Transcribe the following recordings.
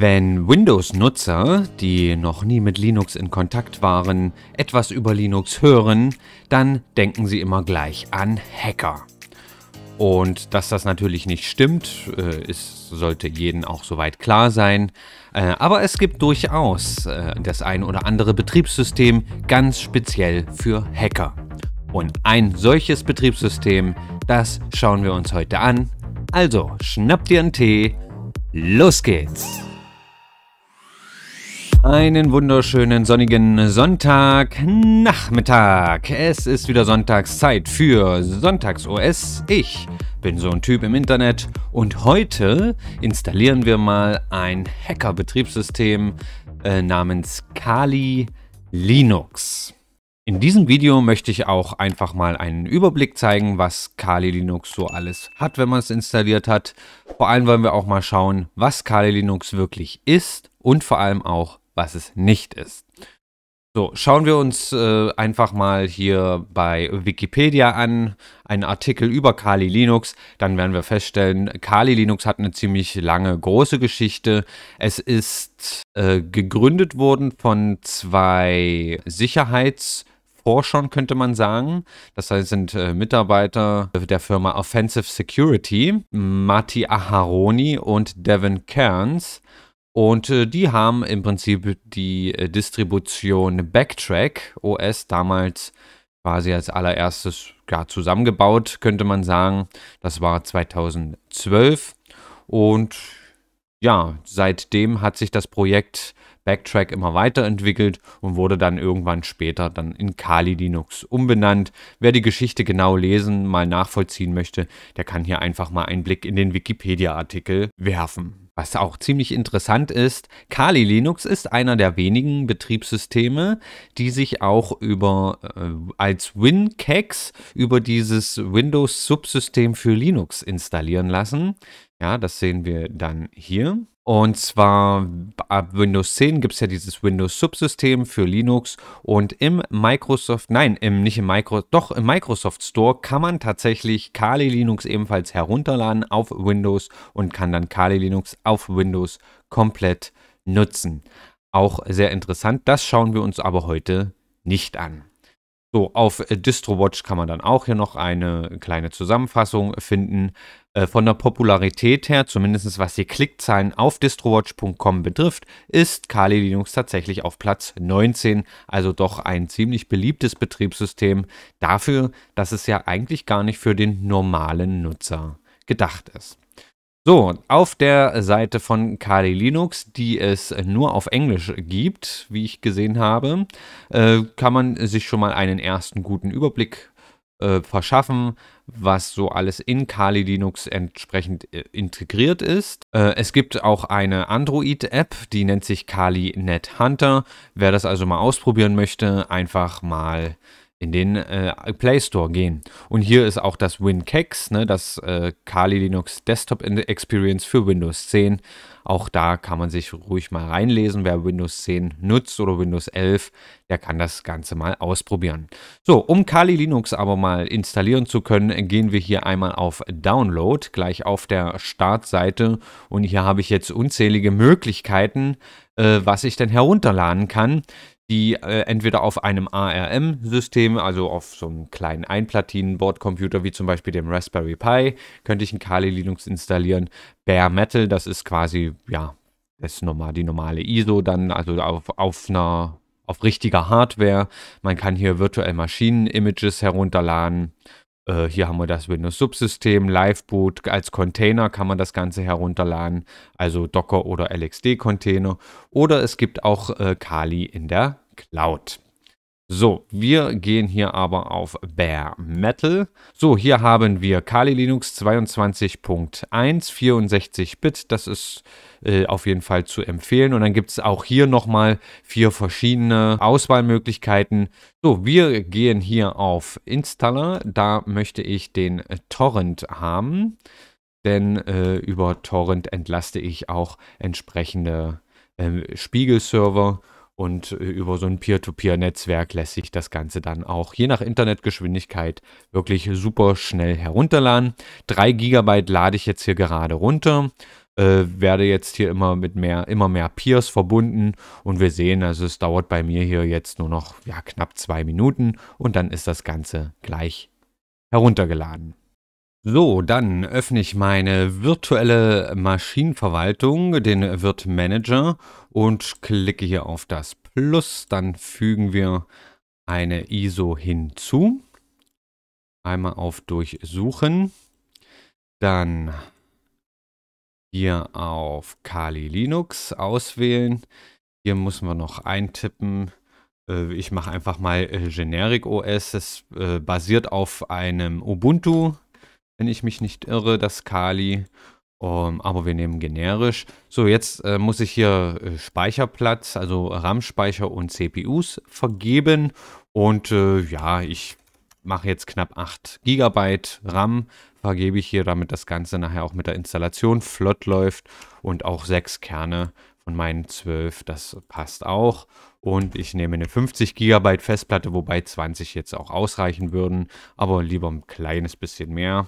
Wenn Windows-Nutzer, die noch nie mit Linux in Kontakt waren, etwas über Linux hören, dann denken sie immer gleich an Hacker. Und dass das natürlich nicht stimmt, äh, ist, sollte jedem auch soweit klar sein. Äh, aber es gibt durchaus äh, das ein oder andere Betriebssystem ganz speziell für Hacker. Und ein solches Betriebssystem, das schauen wir uns heute an. Also, schnapp dir einen Tee, los geht's! Einen wunderschönen sonnigen Sonntagnachmittag. Es ist wieder Sonntagszeit für Sonntags-OS. Ich bin so ein Typ im Internet und heute installieren wir mal ein Hacker-Betriebssystem äh, namens Kali Linux. In diesem Video möchte ich auch einfach mal einen Überblick zeigen, was Kali Linux so alles hat, wenn man es installiert hat. Vor allem wollen wir auch mal schauen, was Kali Linux wirklich ist und vor allem auch, was es nicht ist. So, schauen wir uns äh, einfach mal hier bei Wikipedia an, einen Artikel über Kali Linux. Dann werden wir feststellen, Kali Linux hat eine ziemlich lange, große Geschichte. Es ist äh, gegründet worden von zwei Sicherheitsforschern, könnte man sagen. Das heißt, sind äh, Mitarbeiter der Firma Offensive Security, Mati Aharoni und Devin Cairns. Und äh, die haben im Prinzip die äh, Distribution Backtrack OS damals quasi als allererstes ja, zusammengebaut, könnte man sagen. Das war 2012. Und ja, seitdem hat sich das Projekt Backtrack immer weiterentwickelt und wurde dann irgendwann später dann in Kali Linux umbenannt. Wer die Geschichte genau lesen, mal nachvollziehen möchte, der kann hier einfach mal einen Blick in den Wikipedia-Artikel werfen. Was auch ziemlich interessant ist, Kali Linux ist einer der wenigen Betriebssysteme, die sich auch über äh, als WinCax über dieses Windows Subsystem für Linux installieren lassen. Ja, das sehen wir dann hier. Und zwar ab äh, Windows 10 gibt es ja dieses Windows-Subsystem für Linux und im Microsoft, nein, im, nicht im Microsoft, doch im Microsoft Store kann man tatsächlich Kali Linux ebenfalls herunterladen auf Windows und kann dann Kali Linux auf Windows komplett nutzen. Auch sehr interessant, das schauen wir uns aber heute nicht an. So, auf DistroWatch kann man dann auch hier noch eine kleine Zusammenfassung finden. Äh, von der Popularität her, zumindest was die Klickzahlen auf distrowatch.com betrifft, ist Kali Linux tatsächlich auf Platz 19, also doch ein ziemlich beliebtes Betriebssystem dafür, dass es ja eigentlich gar nicht für den normalen Nutzer gedacht ist. So, auf der Seite von Kali Linux, die es nur auf Englisch gibt, wie ich gesehen habe, äh, kann man sich schon mal einen ersten guten Überblick äh, verschaffen, was so alles in Kali Linux entsprechend äh, integriert ist. Äh, es gibt auch eine Android-App, die nennt sich Kali Net Hunter. Wer das also mal ausprobieren möchte, einfach mal in den äh, Play Store gehen. Und hier ist auch das WinKex, ne, das äh, Kali Linux Desktop Experience für Windows 10. Auch da kann man sich ruhig mal reinlesen. Wer Windows 10 nutzt oder Windows 11, der kann das Ganze mal ausprobieren. So, um Kali Linux aber mal installieren zu können, gehen wir hier einmal auf Download, gleich auf der Startseite. Und hier habe ich jetzt unzählige Möglichkeiten, äh, was ich denn herunterladen kann die äh, entweder auf einem ARM-System, also auf so einem kleinen Einplatinen-Bordcomputer wie zum Beispiel dem Raspberry Pi, könnte ich ein Kali Linux installieren. Bare Metal, das ist quasi, ja, das ist normal, die normale ISO dann, also auf, auf einer auf richtiger Hardware. Man kann hier virtuell Maschinen-Images herunterladen äh, hier haben wir das Windows-Subsystem, Liveboot. Als Container kann man das Ganze herunterladen, also Docker oder LXD-Container. Oder es gibt auch äh, Kali in der Cloud. So, wir gehen hier aber auf Bare Metal. So, hier haben wir Kali Linux 22.1, 64-Bit. Das ist äh, auf jeden Fall zu empfehlen. Und dann gibt es auch hier nochmal vier verschiedene Auswahlmöglichkeiten. So, wir gehen hier auf Installer. Da möchte ich den Torrent haben. Denn äh, über Torrent entlaste ich auch entsprechende äh, Spiegelserver und äh, über so ein Peer-to-Peer-Netzwerk lässt sich das Ganze dann auch je nach Internetgeschwindigkeit wirklich super schnell herunterladen. 3 GB lade ich jetzt hier gerade runter. Äh, werde jetzt hier immer mit mehr, immer mehr Peers verbunden und wir sehen, also es dauert bei mir hier jetzt nur noch ja, knapp zwei Minuten und dann ist das Ganze gleich heruntergeladen. So, dann öffne ich meine virtuelle Maschinenverwaltung, den Virt Manager und klicke hier auf das Plus. Dann fügen wir eine ISO hinzu. Einmal auf Durchsuchen. Dann hier auf Kali Linux auswählen. Hier müssen wir noch eintippen. Äh, ich mache einfach mal äh, Generic OS. Es äh, basiert auf einem Ubuntu wenn ich mich nicht irre, das Kali. Um, ähm, aber wir nehmen generisch. So, jetzt äh, muss ich hier äh, Speicherplatz, also RAM-Speicher und CPUs vergeben. Und äh, ja, ich mache jetzt knapp 8 GB RAM, vergebe ich hier, damit das Ganze nachher auch mit der Installation flott läuft. Und auch 6 Kerne von meinen 12, das passt auch. Und ich nehme eine 50 GB Festplatte, wobei 20 jetzt auch ausreichen würden, aber lieber ein kleines bisschen mehr.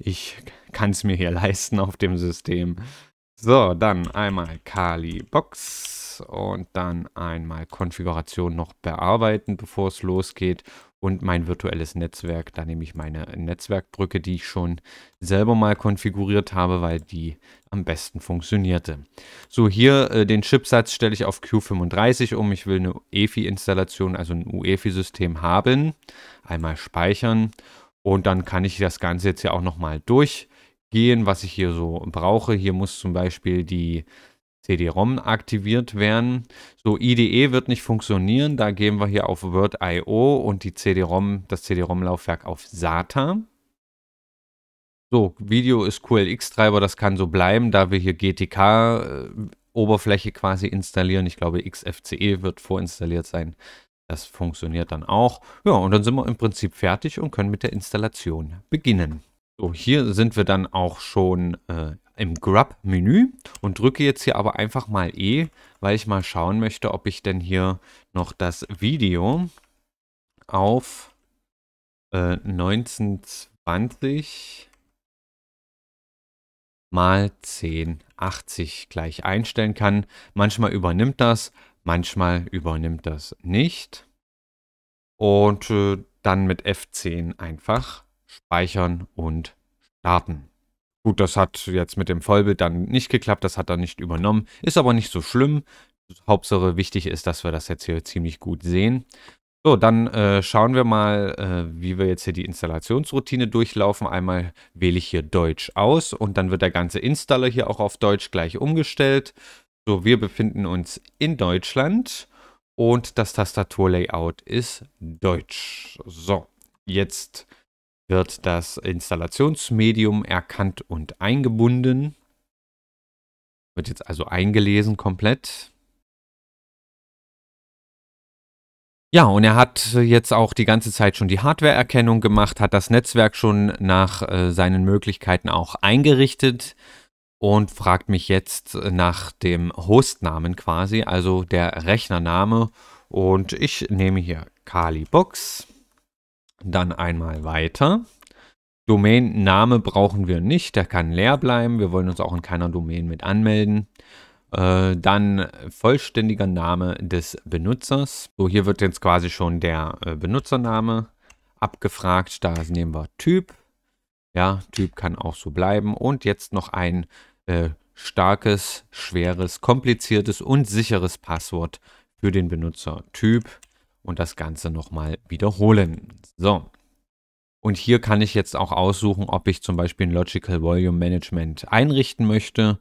Ich kann es mir hier leisten auf dem System. So, dann einmal Kali Box und dann einmal Konfiguration noch bearbeiten, bevor es losgeht und mein virtuelles Netzwerk. Da nehme ich meine Netzwerkbrücke, die ich schon selber mal konfiguriert habe, weil die am besten funktionierte. So, hier äh, den Chipsatz stelle ich auf Q35 um. Ich will eine EFI-Installation, also ein UEFI-System haben. Einmal speichern und dann kann ich das Ganze jetzt ja auch nochmal durchgehen, was ich hier so brauche. Hier muss zum Beispiel die CD-ROM aktiviert werden. So IDE wird nicht funktionieren, da gehen wir hier auf Word.io und die CD-ROM, das CD-ROM-Laufwerk auf SATA. So, Video ist QLX-Treiber, das kann so bleiben, da wir hier GTK-Oberfläche äh, quasi installieren. Ich glaube, XFCE wird vorinstalliert sein. Das funktioniert dann auch. Ja, und dann sind wir im Prinzip fertig und können mit der Installation beginnen. So, hier sind wir dann auch schon äh, im Grub-Menü und drücke jetzt hier aber einfach mal E, weil ich mal schauen möchte, ob ich denn hier noch das Video auf äh, 1920 mal 1080 gleich einstellen kann. Manchmal übernimmt das, manchmal übernimmt das nicht. Und äh, dann mit F10 einfach speichern und starten. Gut, das hat jetzt mit dem Vollbild dann nicht geklappt, das hat er nicht übernommen. Ist aber nicht so schlimm. Hauptsache wichtig ist, dass wir das jetzt hier ziemlich gut sehen. So, dann äh, schauen wir mal, äh, wie wir jetzt hier die Installationsroutine durchlaufen. Einmal wähle ich hier Deutsch aus und dann wird der ganze Installer hier auch auf Deutsch gleich umgestellt. So, wir befinden uns in Deutschland und das Tastaturlayout ist Deutsch. So, jetzt wird das Installationsmedium erkannt und eingebunden. Wird jetzt also eingelesen komplett. Ja, und er hat jetzt auch die ganze Zeit schon die Hardwareerkennung gemacht, hat das Netzwerk schon nach äh, seinen Möglichkeiten auch eingerichtet und fragt mich jetzt nach dem Hostnamen quasi, also der Rechnername. Und ich nehme hier Kali Box. Dann einmal weiter. Domainname brauchen wir nicht, der kann leer bleiben. Wir wollen uns auch in keiner Domain mit anmelden. Äh, dann vollständiger Name des Benutzers. So, hier wird jetzt quasi schon der äh, Benutzername abgefragt. Da nehmen wir Typ. Ja, Typ kann auch so bleiben. Und jetzt noch ein äh, starkes, schweres, kompliziertes und sicheres Passwort für den Benutzer. Typ und das Ganze nochmal wiederholen. So. Und hier kann ich jetzt auch aussuchen, ob ich zum Beispiel ein Logical Volume Management einrichten möchte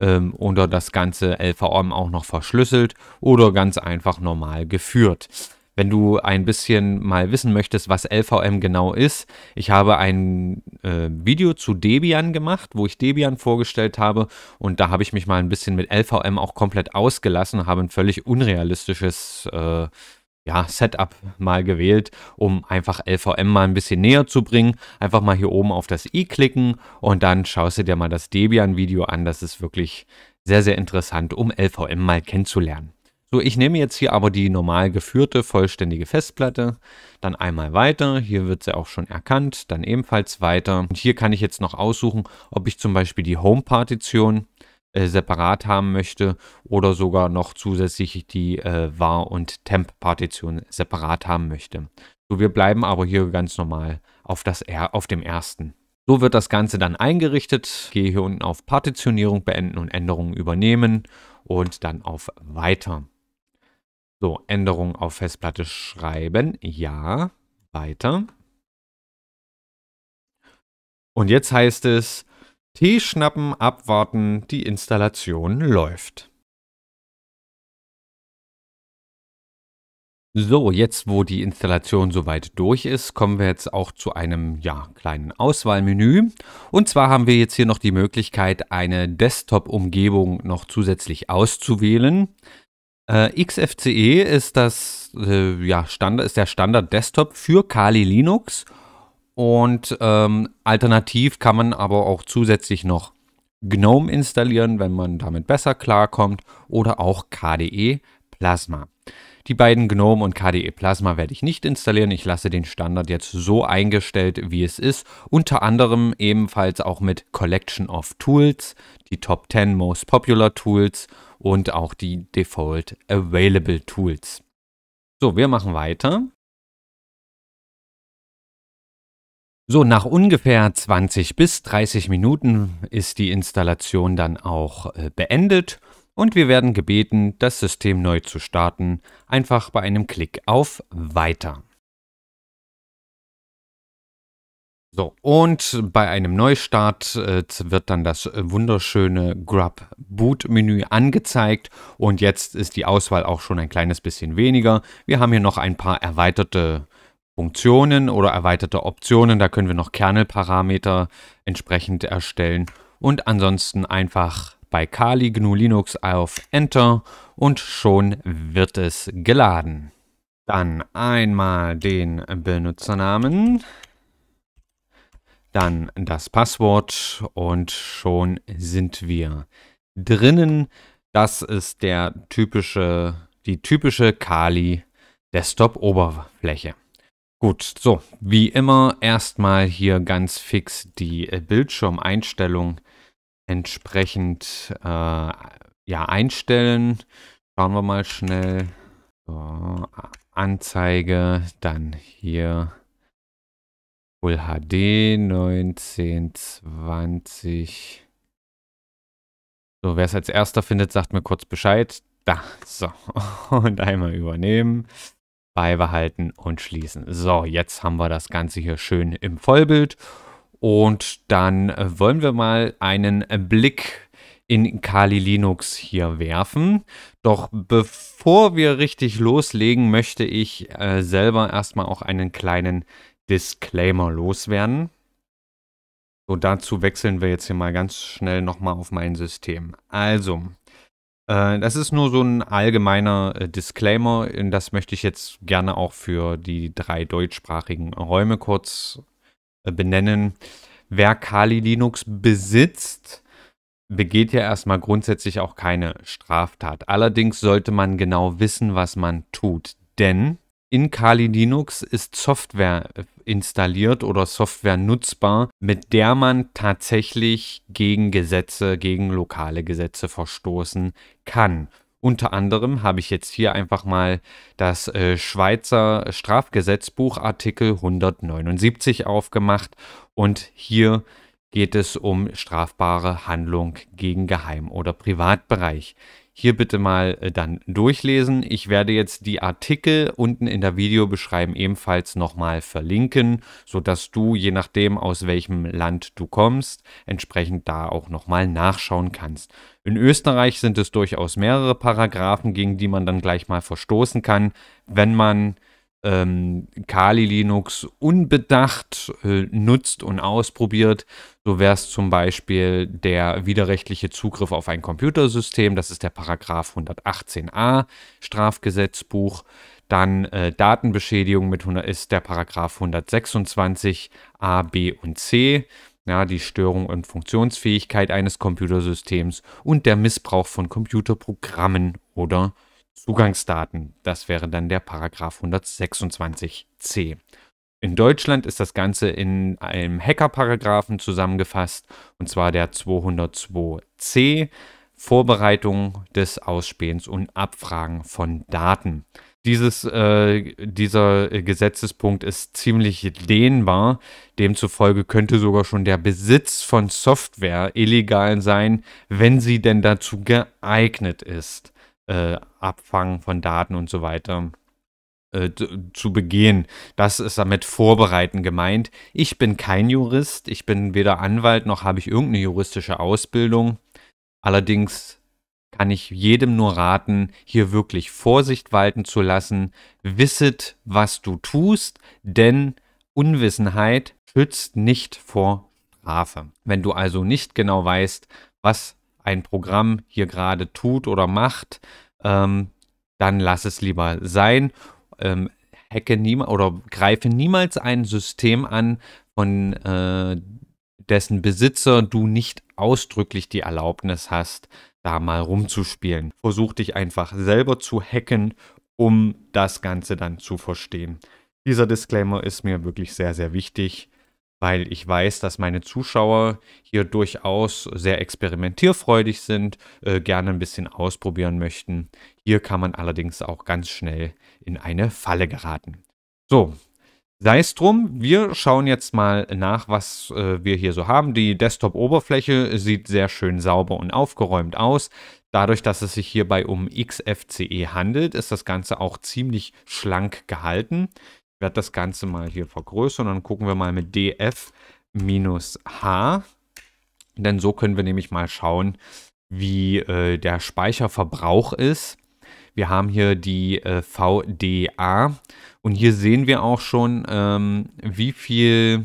ähm, oder das Ganze LVM auch noch verschlüsselt oder ganz einfach normal geführt. Wenn du ein bisschen mal wissen möchtest, was LVM genau ist, ich habe ein äh, Video zu Debian gemacht, wo ich Debian vorgestellt habe und da habe ich mich mal ein bisschen mit LVM auch komplett ausgelassen, habe ein völlig unrealistisches äh, ja, Setup mal gewählt, um einfach LVM mal ein bisschen näher zu bringen. Einfach mal hier oben auf das i klicken und dann schaust du dir mal das Debian-Video an. Das ist wirklich sehr, sehr interessant, um LVM mal kennenzulernen. So, ich nehme jetzt hier aber die normal geführte vollständige Festplatte, dann einmal weiter, hier wird sie auch schon erkannt, dann ebenfalls weiter. Und hier kann ich jetzt noch aussuchen, ob ich zum Beispiel die Home-Partition äh, separat haben möchte oder sogar noch zusätzlich die äh, Var- und Temp-Partition separat haben möchte. So, wir bleiben aber hier ganz normal auf, das R, auf dem ersten. So wird das Ganze dann eingerichtet. gehe hier unten auf Partitionierung beenden und Änderungen übernehmen und dann auf Weiter. So, Änderungen auf Festplatte schreiben. Ja, weiter. Und jetzt heißt es, Tee schnappen, abwarten, die Installation läuft. So, jetzt wo die Installation soweit durch ist, kommen wir jetzt auch zu einem ja, kleinen Auswahlmenü. Und zwar haben wir jetzt hier noch die Möglichkeit, eine Desktop-Umgebung noch zusätzlich auszuwählen. Äh, XFCE ist, das, äh, ja, Standard, ist der Standard-Desktop für Kali Linux. Und ähm, alternativ kann man aber auch zusätzlich noch GNOME installieren, wenn man damit besser klarkommt, oder auch KDE Plasma. Die beiden GNOME und KDE Plasma werde ich nicht installieren. Ich lasse den Standard jetzt so eingestellt, wie es ist. Unter anderem ebenfalls auch mit Collection of Tools, die Top 10 Most Popular Tools und auch die Default Available Tools. So, wir machen weiter. So, nach ungefähr 20 bis 30 Minuten ist die Installation dann auch äh, beendet und wir werden gebeten, das System neu zu starten, einfach bei einem Klick auf Weiter. So, und bei einem Neustart äh, wird dann das äh, wunderschöne Grub Boot Menü angezeigt und jetzt ist die Auswahl auch schon ein kleines bisschen weniger. Wir haben hier noch ein paar erweiterte Funktionen oder erweiterte Optionen. Da können wir noch Kernelparameter entsprechend erstellen. Und ansonsten einfach bei Kali GNU Linux auf Enter und schon wird es geladen. Dann einmal den Benutzernamen, dann das Passwort und schon sind wir drinnen. Das ist der typische, die typische Kali Desktop Oberfläche. Gut, so, wie immer erstmal hier ganz fix die äh, Bildschirmeinstellung entsprechend äh, ja, einstellen. Schauen wir mal schnell. So, Anzeige, dann hier Full HD 1920. So, wer es als erster findet, sagt mir kurz Bescheid. Da, so. Und einmal übernehmen beibehalten und schließen. So, jetzt haben wir das Ganze hier schön im Vollbild und dann wollen wir mal einen Blick in Kali Linux hier werfen. Doch bevor wir richtig loslegen, möchte ich äh, selber erstmal auch einen kleinen Disclaimer loswerden. So, dazu wechseln wir jetzt hier mal ganz schnell nochmal auf mein System. Also, äh, das ist nur so ein allgemeiner äh, Disclaimer. Das möchte ich jetzt gerne auch für die drei deutschsprachigen Räume kurz äh, benennen. Wer Kali Linux besitzt, begeht ja erstmal grundsätzlich auch keine Straftat. Allerdings sollte man genau wissen, was man tut. Denn in Kali Linux ist Software äh, installiert oder Software nutzbar, mit der man tatsächlich gegen Gesetze, gegen lokale Gesetze verstoßen kann. Unter anderem habe ich jetzt hier einfach mal das äh, Schweizer Strafgesetzbuch Artikel 179 aufgemacht und hier geht es um strafbare Handlung gegen Geheim- oder Privatbereich hier bitte mal äh, dann durchlesen. Ich werde jetzt die Artikel unten in der Videobeschreibung ebenfalls nochmal verlinken, sodass du, je nachdem aus welchem Land du kommst, entsprechend da auch nochmal nachschauen kannst. In Österreich sind es durchaus mehrere Paragraphen, gegen die man dann gleich mal verstoßen kann, wenn man ähm, Kali Linux unbedacht äh, nutzt und ausprobiert. So wäre es zum Beispiel der widerrechtliche Zugriff auf ein Computersystem, das ist der Paragraph 118a Strafgesetzbuch. Dann äh, Datenbeschädigung mit 100, ist der Paragraph 126a, b und c. Ja, die Störung und Funktionsfähigkeit eines Computersystems und der Missbrauch von Computerprogrammen oder Zugangsdaten. Das wäre dann der Paragraph 126c. In Deutschland ist das Ganze in einem hacker zusammengefasst, und zwar der 202c, Vorbereitung des Ausspähens und Abfragen von Daten. Dieses, äh, dieser Gesetzespunkt ist ziemlich dehnbar. Demzufolge könnte sogar schon der Besitz von Software illegal sein, wenn sie denn dazu geeignet ist äh, Abfangen von Daten und so weiter äh, zu begehen. Das ist damit Vorbereiten gemeint. Ich bin kein Jurist, ich bin weder Anwalt noch habe ich irgendeine juristische Ausbildung. Allerdings kann ich jedem nur raten, hier wirklich Vorsicht walten zu lassen. Wisset, was du tust, denn Unwissenheit schützt nicht vor Strafe. Wenn du also nicht genau weißt, was ein Programm hier gerade tut oder macht, ähm, dann lass es lieber sein. Ähm, hacke niemals oder greife niemals ein System an, von äh, dessen Besitzer du nicht ausdrücklich die Erlaubnis hast, da mal rumzuspielen. Versuch dich einfach selber zu hacken, um das Ganze dann zu verstehen. Dieser Disclaimer ist mir wirklich sehr, sehr wichtig weil ich weiß, dass meine Zuschauer hier durchaus sehr experimentierfreudig sind, äh, gerne ein bisschen ausprobieren möchten. Hier kann man allerdings auch ganz schnell in eine Falle geraten. So, sei es drum, wir schauen jetzt mal nach, was äh, wir hier so haben. Die Desktop-Oberfläche sieht sehr schön sauber und aufgeräumt aus. Dadurch, dass es sich hierbei um XFCE handelt, ist das Ganze auch ziemlich schlank gehalten werde das Ganze mal hier vergrößern und dann gucken wir mal mit df h. Denn so können wir nämlich mal schauen, wie äh, der Speicherverbrauch ist. Wir haben hier die äh, VDA und hier sehen wir auch schon, ähm, wie viel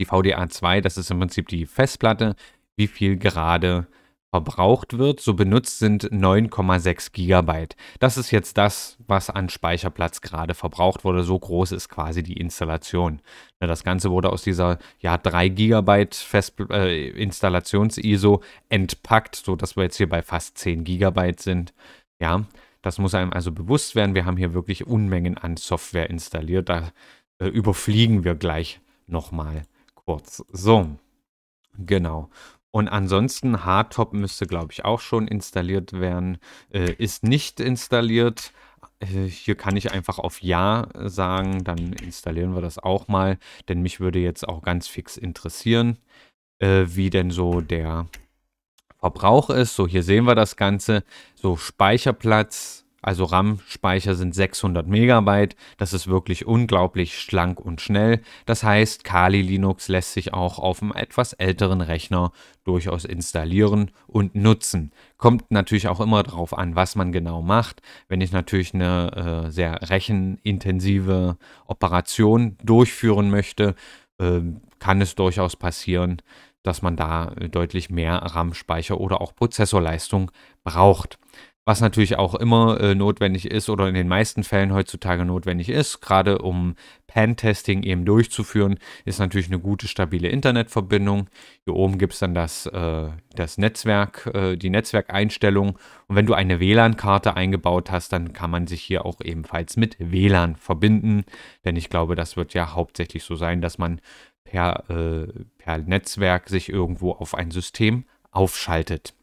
die VDA 2, das ist im Prinzip die Festplatte, wie viel gerade verbraucht wird, so benutzt sind 9,6 Gigabyte. Das ist jetzt das, was an Speicherplatz gerade verbraucht wurde. So groß ist quasi die Installation. Das Ganze wurde aus dieser ja, 3 Gigabyte Fest äh, Installations-ISO entpackt, sodass wir jetzt hier bei fast 10 Gigabyte sind. Ja, das muss einem also bewusst werden. Wir haben hier wirklich Unmengen an Software installiert. Da äh, überfliegen wir gleich nochmal kurz. So, genau. Und ansonsten Hardtop müsste, glaube ich, auch schon installiert werden. Äh, ist nicht installiert. Äh, hier kann ich einfach auf Ja sagen, dann installieren wir das auch mal, denn mich würde jetzt auch ganz fix interessieren, äh, wie denn so der Verbrauch ist. So, hier sehen wir das Ganze. So, Speicherplatz, also RAM-Speicher sind 600 Megabyte. Das ist wirklich unglaublich schlank und schnell. Das heißt, Kali Linux lässt sich auch auf einem etwas älteren Rechner durchaus installieren und nutzen. Kommt natürlich auch immer darauf an, was man genau macht. Wenn ich natürlich eine äh, sehr rechenintensive Operation durchführen möchte, äh, kann es durchaus passieren, dass man da deutlich mehr RAM-Speicher oder auch Prozessorleistung braucht was natürlich auch immer äh, notwendig ist oder in den meisten Fällen heutzutage notwendig ist, gerade um Pan-Testing eben durchzuführen, ist natürlich eine gute, stabile Internetverbindung. Hier oben gibt es dann das, äh, das Netzwerk, äh, die Netzwerkeinstellung. Und wenn du eine WLAN-Karte eingebaut hast, dann kann man sich hier auch ebenfalls mit WLAN verbinden. Denn ich glaube, das wird ja hauptsächlich so sein, dass man per, äh, per Netzwerk sich irgendwo auf ein System aufschaltet.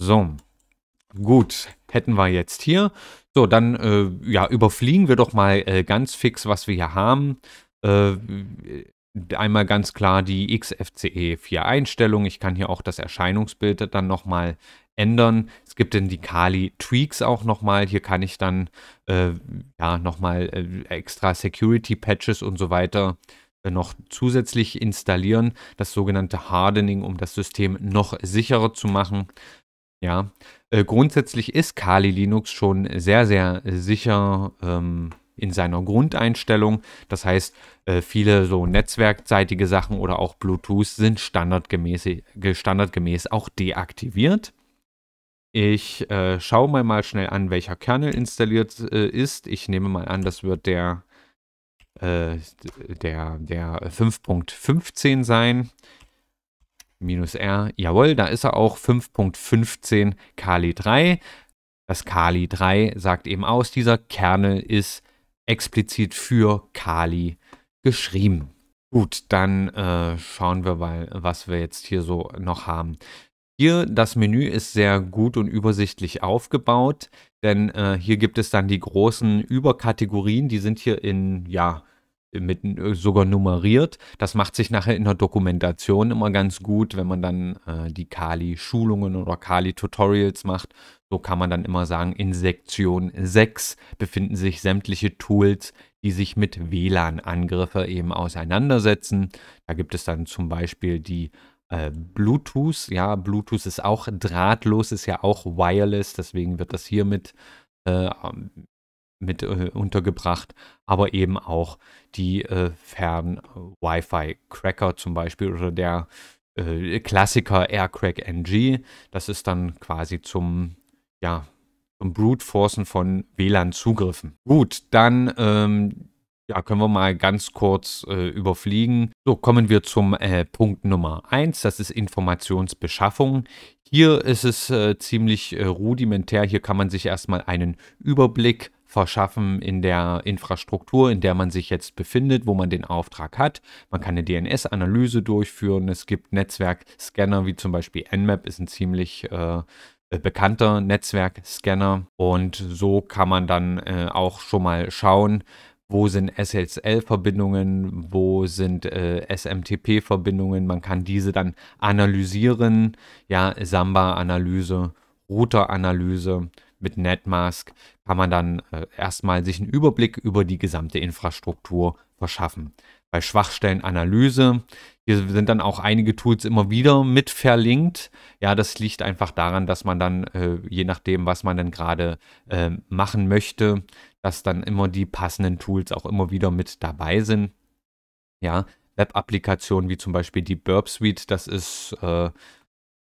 So, Gut, hätten wir jetzt hier. So, dann äh, ja, überfliegen wir doch mal äh, ganz fix, was wir hier haben. Äh, einmal ganz klar die XFCE 4 Einstellung. Ich kann hier auch das Erscheinungsbild dann nochmal ändern. Es gibt dann die Kali Tweaks auch nochmal. Hier kann ich dann äh, ja nochmal äh, extra Security Patches und so weiter äh, noch zusätzlich installieren. Das sogenannte Hardening, um das System noch sicherer zu machen. Ja, äh, grundsätzlich ist Kali Linux schon sehr, sehr sicher ähm, in seiner Grundeinstellung. Das heißt, äh, viele so netzwerkseitige Sachen oder auch Bluetooth sind standardgemäß, äh, standardgemäß auch deaktiviert. Ich äh, schaue mir mal schnell an, welcher Kernel installiert äh, ist. Ich nehme mal an, das wird der, äh, der, der 5.15 sein minus R. Jawohl, da ist er auch 5.15 Kali 3. Das Kali 3 sagt eben aus, dieser Kernel ist explizit für Kali geschrieben. Gut, dann äh, schauen wir mal, was wir jetzt hier so noch haben. Hier, das Menü ist sehr gut und übersichtlich aufgebaut, denn äh, hier gibt es dann die großen Überkategorien, die sind hier in, ja, mit äh, sogar nummeriert. Das macht sich nachher in der Dokumentation immer ganz gut, wenn man dann äh, die Kali-Schulungen oder Kali-Tutorials macht. So kann man dann immer sagen, in Sektion 6 befinden sich sämtliche Tools, die sich mit WLAN-Angriffe eben auseinandersetzen. Da gibt es dann zum Beispiel die äh, Bluetooth. Ja, Bluetooth ist auch drahtlos, ist ja auch wireless, deswegen wird das hiermit äh, mit äh, untergebracht, aber eben auch die äh, Fern-Wi-Fi-Cracker äh, zum Beispiel oder der äh, Klassiker Aircrack NG. Das ist dann quasi zum, ja, zum Brute-Forcen von WLAN-Zugriffen. Gut, dann ähm, ja, können wir mal ganz kurz äh, überfliegen. So, kommen wir zum äh, Punkt Nummer 1, das ist Informationsbeschaffung. Hier ist es äh, ziemlich äh, rudimentär, hier kann man sich erstmal einen Überblick verschaffen in der Infrastruktur, in der man sich jetzt befindet, wo man den Auftrag hat. Man kann eine DNS-Analyse durchführen. Es gibt Netzwerkscanner, wie zum Beispiel Nmap ist ein ziemlich äh, äh, bekannter Netzwerkscanner. Und so kann man dann äh, auch schon mal schauen, wo sind SSL-Verbindungen, wo sind äh, SMTP-Verbindungen. Man kann diese dann analysieren. Ja, Samba-Analyse, Router-Analyse mit Netmask kann man dann äh, erstmal sich einen Überblick über die gesamte Infrastruktur verschaffen. Bei Schwachstellenanalyse, hier sind dann auch einige Tools immer wieder mit verlinkt. Ja, das liegt einfach daran, dass man dann, äh, je nachdem, was man dann gerade äh, machen möchte, dass dann immer die passenden Tools auch immer wieder mit dabei sind. Ja, Web-Applikationen wie zum Beispiel die Burp Suite, das ist äh,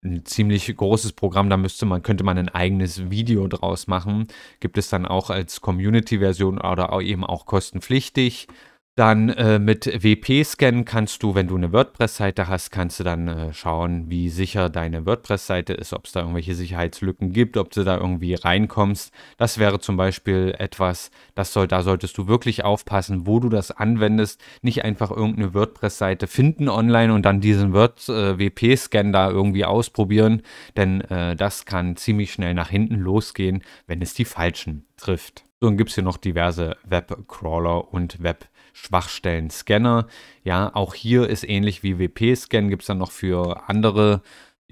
ein ziemlich großes Programm, da müsste man, könnte man ein eigenes Video draus machen. Gibt es dann auch als Community-Version oder eben auch kostenpflichtig. Dann äh, mit WP-Scan kannst du, wenn du eine WordPress-Seite hast, kannst du dann äh, schauen, wie sicher deine WordPress-Seite ist, ob es da irgendwelche Sicherheitslücken gibt, ob du da irgendwie reinkommst. Das wäre zum Beispiel etwas, das soll, da solltest du wirklich aufpassen, wo du das anwendest. Nicht einfach irgendeine WordPress-Seite finden online und dann diesen äh, WP-Scan da irgendwie ausprobieren, denn äh, das kann ziemlich schnell nach hinten losgehen, wenn es die Falschen trifft. So, dann gibt es hier noch diverse Webcrawler und Web Schwachstellen-Scanner. Ja, auch hier ist ähnlich wie WP-Scan, gibt es dann noch für andere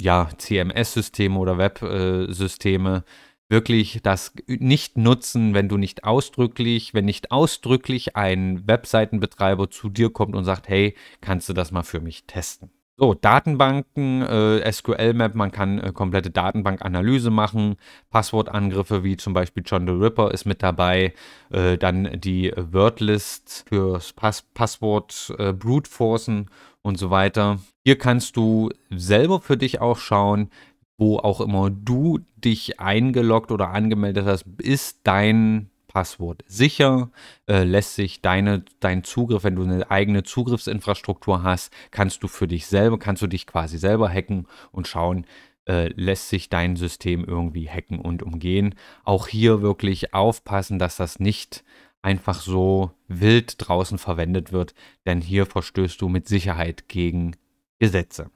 ja, CMS-Systeme oder Web-Systeme wirklich das nicht nutzen, wenn du nicht ausdrücklich, wenn nicht ausdrücklich ein Webseitenbetreiber zu dir kommt und sagt, hey, kannst du das mal für mich testen? So, Datenbanken, äh, SQL-Map, man kann äh, komplette Datenbankanalyse machen. Passwortangriffe wie zum Beispiel John the Ripper ist mit dabei. Äh, dann die Wordlist fürs Pass Passwort äh, Brute Forcen und so weiter. Hier kannst du selber für dich auch schauen, wo auch immer du dich eingeloggt oder angemeldet hast, ist dein Passwort sicher, äh, lässt sich deine, dein Zugriff, wenn du eine eigene Zugriffsinfrastruktur hast, kannst du für dich selber, kannst du dich quasi selber hacken und schauen, äh, lässt sich dein System irgendwie hacken und umgehen. Auch hier wirklich aufpassen, dass das nicht einfach so wild draußen verwendet wird, denn hier verstößt du mit Sicherheit gegen Gesetze.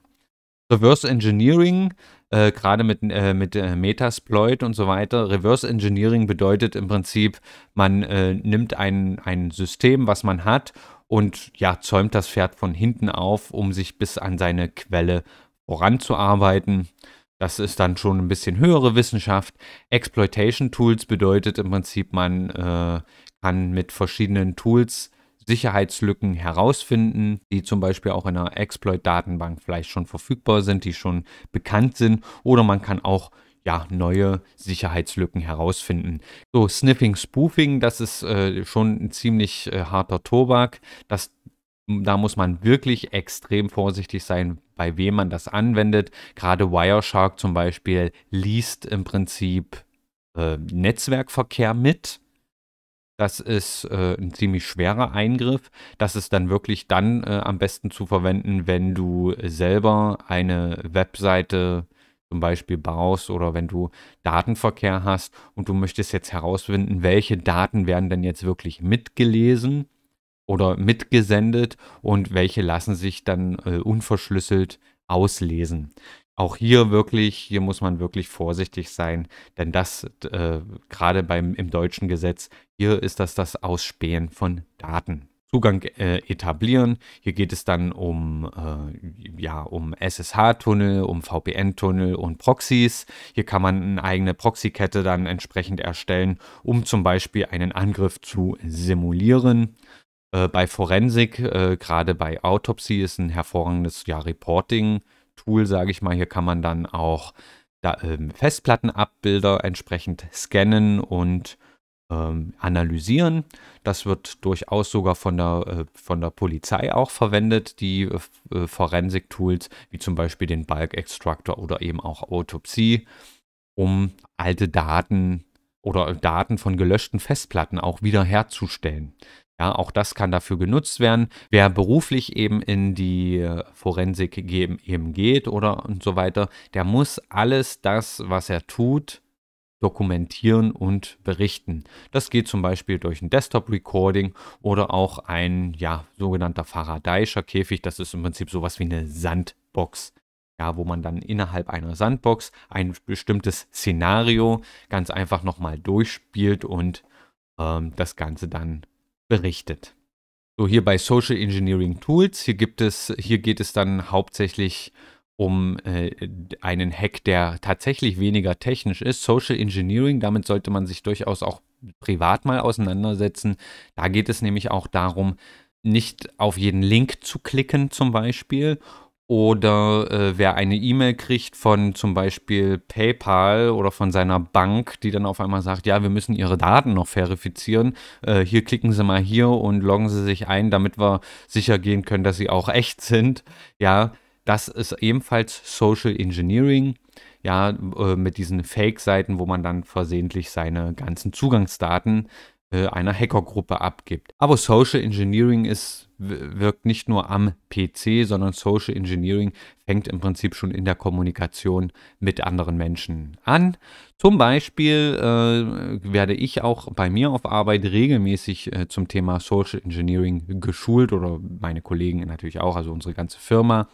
Reverse Engineering äh, gerade mit, äh, mit äh, Metasploit und so weiter. Reverse Engineering bedeutet im Prinzip, man äh, nimmt ein, ein System, was man hat, und ja, zäumt das Pferd von hinten auf, um sich bis an seine Quelle voranzuarbeiten. Das ist dann schon ein bisschen höhere Wissenschaft. Exploitation Tools bedeutet im Prinzip, man äh, kann mit verschiedenen Tools Sicherheitslücken herausfinden, die zum Beispiel auch in einer Exploit-Datenbank vielleicht schon verfügbar sind, die schon bekannt sind. Oder man kann auch ja, neue Sicherheitslücken herausfinden. So, Sniffing, Spoofing, das ist äh, schon ein ziemlich äh, harter Tobak. Das, da muss man wirklich extrem vorsichtig sein, bei wem man das anwendet. Gerade Wireshark zum Beispiel liest im Prinzip äh, Netzwerkverkehr mit das ist äh, ein ziemlich schwerer Eingriff. Das ist dann wirklich dann äh, am besten zu verwenden, wenn du selber eine Webseite zum Beispiel baust oder wenn du Datenverkehr hast und du möchtest jetzt herausfinden, welche Daten werden denn jetzt wirklich mitgelesen oder mitgesendet und welche lassen sich dann äh, unverschlüsselt auslesen auch hier wirklich, hier muss man wirklich vorsichtig sein, denn das äh, gerade im deutschen Gesetz, hier ist das das Ausspähen von Daten. Zugang äh, etablieren. Hier geht es dann um, äh, ja, um SSH-Tunnel, um VPN-Tunnel und Proxys. Hier kann man eine eigene Proxykette dann entsprechend erstellen, um zum Beispiel einen Angriff zu simulieren äh, bei Forensik, äh, gerade bei Autopsie, ist ein hervorragendes ja, Reporting Tool, sage ich mal. Hier kann man dann auch da, ähm, Festplattenabbilder entsprechend scannen und ähm, analysieren. Das wird durchaus sogar von der, äh, von der Polizei auch verwendet, die äh, äh, Forensik-Tools, wie zum Beispiel den Bulk Extractor oder eben auch Autopsie, um alte Daten oder Daten von gelöschten Festplatten auch wiederherzustellen. Ja, auch das kann dafür genutzt werden. Wer beruflich eben in die Forensik eben geht oder und so weiter, der muss alles das, was er tut, dokumentieren und berichten. Das geht zum Beispiel durch ein Desktop-Recording oder auch ein ja, sogenannter Faradayscher Käfig. Das ist im Prinzip sowas wie eine Sandbox. Ja, wo man dann innerhalb einer Sandbox ein bestimmtes Szenario ganz einfach nochmal durchspielt und ähm, das Ganze dann berichtet. So hier bei Social Engineering Tools, hier gibt es, hier geht es dann hauptsächlich um äh, einen Hack, der tatsächlich weniger technisch ist. Social Engineering, damit sollte man sich durchaus auch privat mal auseinandersetzen. Da geht es nämlich auch darum, nicht auf jeden Link zu klicken zum Beispiel oder äh, wer eine E-Mail kriegt von zum Beispiel PayPal oder von seiner Bank, die dann auf einmal sagt, ja, wir müssen Ihre Daten noch verifizieren. Äh, hier klicken Sie mal hier und loggen Sie sich ein, damit wir sicher gehen können, dass Sie auch echt sind. Ja, das ist ebenfalls Social Engineering. Ja, äh, mit diesen Fake-Seiten, wo man dann versehentlich seine ganzen Zugangsdaten äh, einer Hackergruppe abgibt. Aber Social Engineering ist, wirkt nicht nur am PC, sondern Social Engineering fängt im Prinzip schon in der Kommunikation mit anderen Menschen an. Zum Beispiel äh, werde ich auch bei mir auf Arbeit regelmäßig äh, zum Thema Social Engineering geschult oder meine Kollegen natürlich auch, also unsere ganze Firma.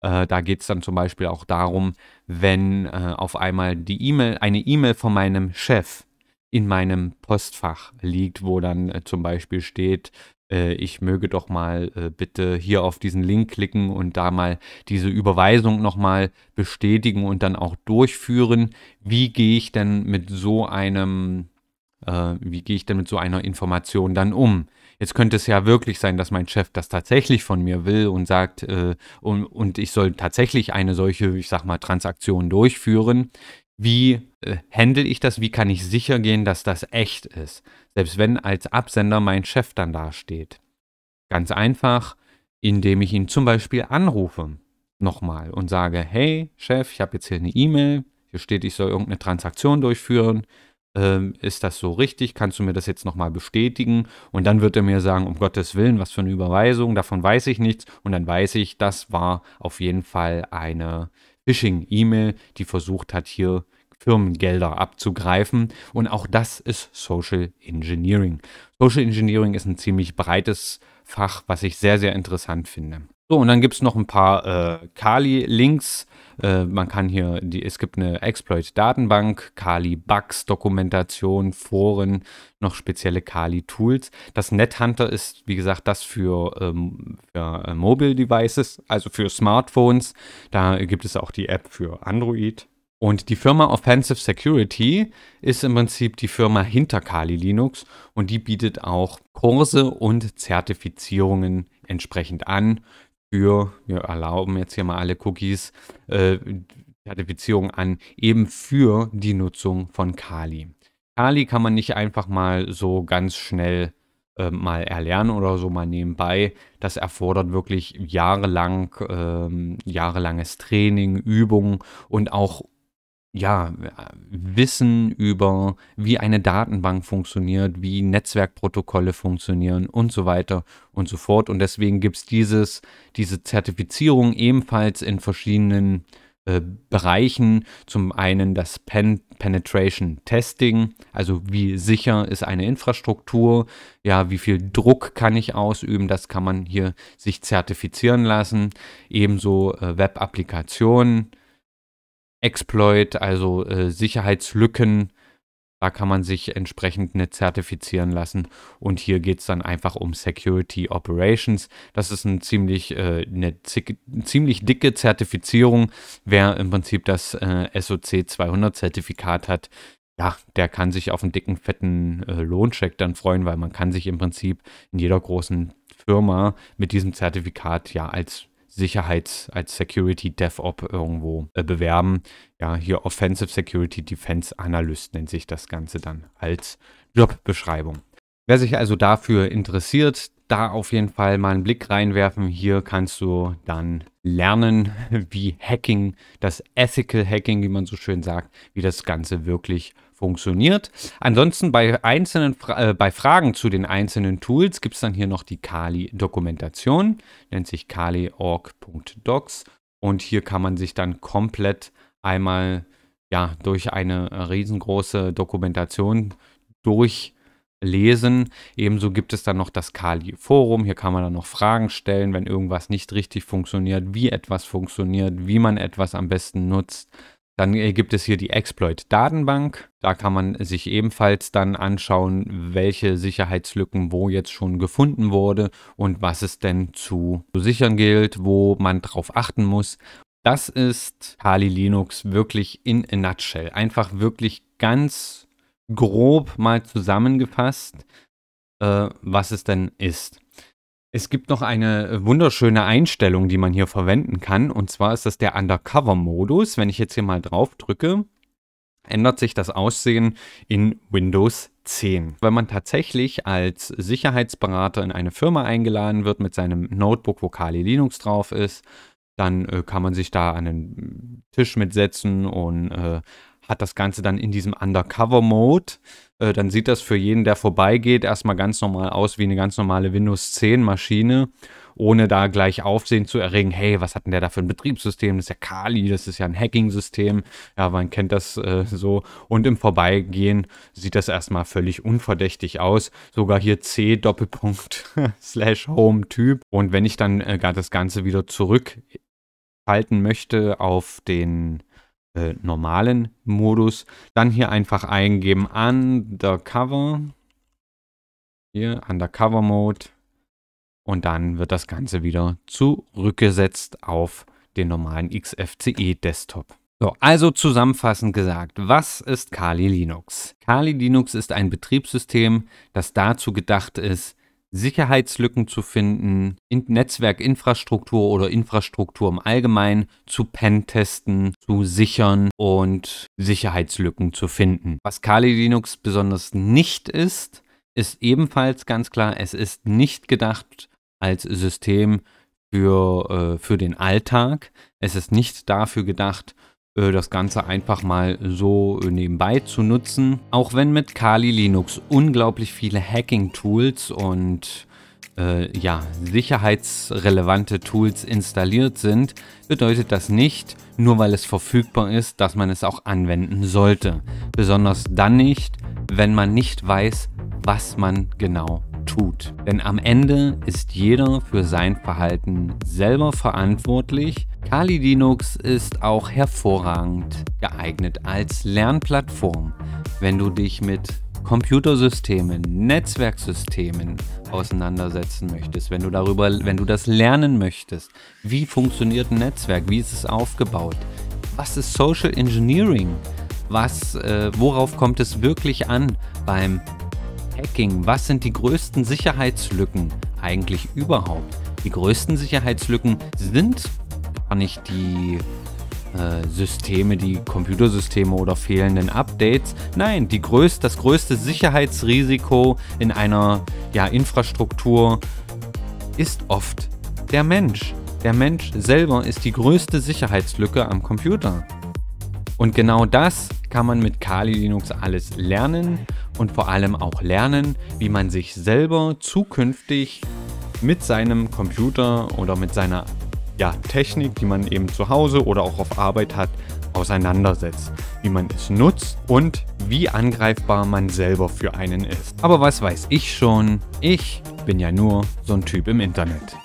Äh, da geht es dann zum Beispiel auch darum, wenn äh, auf einmal die e eine E-Mail von meinem Chef in meinem Postfach liegt, wo dann äh, zum Beispiel steht, äh, ich möge doch mal äh, bitte hier auf diesen Link klicken und da mal diese Überweisung nochmal bestätigen und dann auch durchführen. Wie gehe ich denn mit so einem, äh, wie gehe ich denn mit so einer Information dann um? Jetzt könnte es ja wirklich sein, dass mein Chef das tatsächlich von mir will und sagt, äh, und, und ich soll tatsächlich eine solche, ich sag mal, Transaktion durchführen wie äh, handle ich das, wie kann ich sicher gehen, dass das echt ist, selbst wenn als Absender mein Chef dann dasteht. Ganz einfach, indem ich ihn zum Beispiel anrufe nochmal und sage, hey Chef, ich habe jetzt hier eine E-Mail, hier steht, ich soll irgendeine Transaktion durchführen, ähm, ist das so richtig, kannst du mir das jetzt nochmal bestätigen? Und dann wird er mir sagen, um Gottes Willen, was für eine Überweisung, davon weiß ich nichts und dann weiß ich, das war auf jeden Fall eine Phishing-E-Mail, die versucht hat, hier Firmengelder abzugreifen. Und auch das ist Social Engineering. Social Engineering ist ein ziemlich breites Fach, was ich sehr, sehr interessant finde. So, und dann gibt es noch ein paar äh, Kali-Links. Äh, man kann hier, die, es gibt eine Exploit-Datenbank, Kali-Bugs-Dokumentation, Foren, noch spezielle Kali-Tools. Das NetHunter ist, wie gesagt, das für, ähm, für äh, Mobile Devices, also für Smartphones. Da gibt es auch die App für Android. Und die Firma Offensive Security ist im Prinzip die Firma hinter Kali Linux und die bietet auch Kurse und Zertifizierungen entsprechend an für, wir erlauben jetzt hier mal alle Cookies, äh, Zertifizierung an, eben für die Nutzung von Kali. Kali kann man nicht einfach mal so ganz schnell äh, mal erlernen oder so mal nebenbei. Das erfordert wirklich jahrelang, äh, jahrelanges Training, Übung und auch ja, Wissen über, wie eine Datenbank funktioniert, wie Netzwerkprotokolle funktionieren und so weiter und so fort. Und deswegen gibt es diese Zertifizierung ebenfalls in verschiedenen äh, Bereichen. Zum einen das Pen Penetration Testing, also wie sicher ist eine Infrastruktur, ja, wie viel Druck kann ich ausüben, das kann man hier sich zertifizieren lassen. Ebenso äh, Web-Applikationen Exploit, also äh, Sicherheitslücken. Da kann man sich entsprechend eine zertifizieren lassen. Und hier geht es dann einfach um Security Operations. Das ist ein ziemlich, äh, eine zicke, ziemlich dicke Zertifizierung. Wer im Prinzip das äh, SOC 200 Zertifikat hat, ja, der kann sich auf einen dicken, fetten äh, Lohncheck dann freuen, weil man kann sich im Prinzip in jeder großen Firma mit diesem Zertifikat ja als Sicherheits-, als Security DevOps irgendwo äh, bewerben. Ja, hier Offensive Security Defense Analyst nennt sich das Ganze dann als Jobbeschreibung. Wer sich also dafür interessiert, da auf jeden Fall mal einen Blick reinwerfen. Hier kannst du dann lernen, wie Hacking, das Ethical Hacking, wie man so schön sagt, wie das Ganze wirklich funktioniert. Ansonsten bei einzelnen äh, bei Fragen zu den einzelnen Tools gibt es dann hier noch die Kali-Dokumentation, nennt sich kali.org.docs und hier kann man sich dann komplett einmal ja durch eine riesengroße Dokumentation durch lesen. Ebenso gibt es dann noch das Kali-Forum. Hier kann man dann noch Fragen stellen, wenn irgendwas nicht richtig funktioniert, wie etwas funktioniert, wie man etwas am besten nutzt. Dann äh, gibt es hier die Exploit-Datenbank. Da kann man sich ebenfalls dann anschauen, welche Sicherheitslücken wo jetzt schon gefunden wurde und was es denn zu sichern gilt, wo man drauf achten muss. Das ist Kali Linux wirklich in a nutshell. Einfach wirklich ganz grob mal zusammengefasst, äh, was es denn ist. Es gibt noch eine wunderschöne Einstellung, die man hier verwenden kann. Und zwar ist das der Undercover-Modus. Wenn ich jetzt hier mal drauf drücke, ändert sich das Aussehen in Windows 10. Wenn man tatsächlich als Sicherheitsberater in eine Firma eingeladen wird mit seinem Notebook, wo Kali Linux drauf ist, dann äh, kann man sich da an den Tisch mitsetzen und äh, hat das Ganze dann in diesem Undercover-Mode. Äh, dann sieht das für jeden, der vorbeigeht, erstmal ganz normal aus wie eine ganz normale Windows 10-Maschine, ohne da gleich Aufsehen zu erregen. Hey, was hat denn der da für ein Betriebssystem? Das ist ja Kali, das ist ja ein Hacking-System. Ja, man kennt das äh, so. Und im Vorbeigehen sieht das erstmal völlig unverdächtig aus. Sogar hier C Doppelpunkt slash Home Typ. Und wenn ich dann äh, das Ganze wieder zurück halten möchte auf den äh, normalen Modus. Dann hier einfach eingeben Undercover. Hier Undercover Mode. Und dann wird das Ganze wieder zurückgesetzt auf den normalen XFCE Desktop. So, also zusammenfassend gesagt, was ist Kali Linux? Kali Linux ist ein Betriebssystem, das dazu gedacht ist, Sicherheitslücken zu finden, in Netzwerkinfrastruktur oder Infrastruktur im Allgemeinen zu pentesten, zu sichern und Sicherheitslücken zu finden. Was Kali Linux besonders nicht ist, ist ebenfalls ganz klar, es ist nicht gedacht als System für, äh, für den Alltag. Es ist nicht dafür gedacht, äh, das Ganze einfach mal so äh, nebenbei zu nutzen. Auch wenn mit Kali Linux unglaublich viele Hacking-Tools und äh, ja, sicherheitsrelevante Tools installiert sind, bedeutet das nicht, nur weil es verfügbar ist, dass man es auch anwenden sollte. Besonders dann nicht, wenn man nicht weiß, was man genau tut. Denn am Ende ist jeder für sein Verhalten selber verantwortlich Kali Linux ist auch hervorragend geeignet als Lernplattform, wenn du dich mit Computersystemen, Netzwerksystemen auseinandersetzen möchtest, wenn du darüber, wenn du das lernen möchtest, wie funktioniert ein Netzwerk, wie ist es aufgebaut, was ist Social Engineering, was, äh, worauf kommt es wirklich an beim Hacking, was sind die größten Sicherheitslücken eigentlich überhaupt? Die größten Sicherheitslücken sind kann ich die äh, Systeme, die Computersysteme oder fehlenden Updates. Nein, die größ das größte Sicherheitsrisiko in einer ja, Infrastruktur ist oft der Mensch. Der Mensch selber ist die größte Sicherheitslücke am Computer. Und genau das kann man mit Kali Linux alles lernen und vor allem auch lernen, wie man sich selber zukünftig mit seinem Computer oder mit seiner ja, Technik, die man eben zu Hause oder auch auf Arbeit hat, auseinandersetzt, wie man es nutzt und wie angreifbar man selber für einen ist. Aber was weiß ich schon, ich bin ja nur so ein Typ im Internet.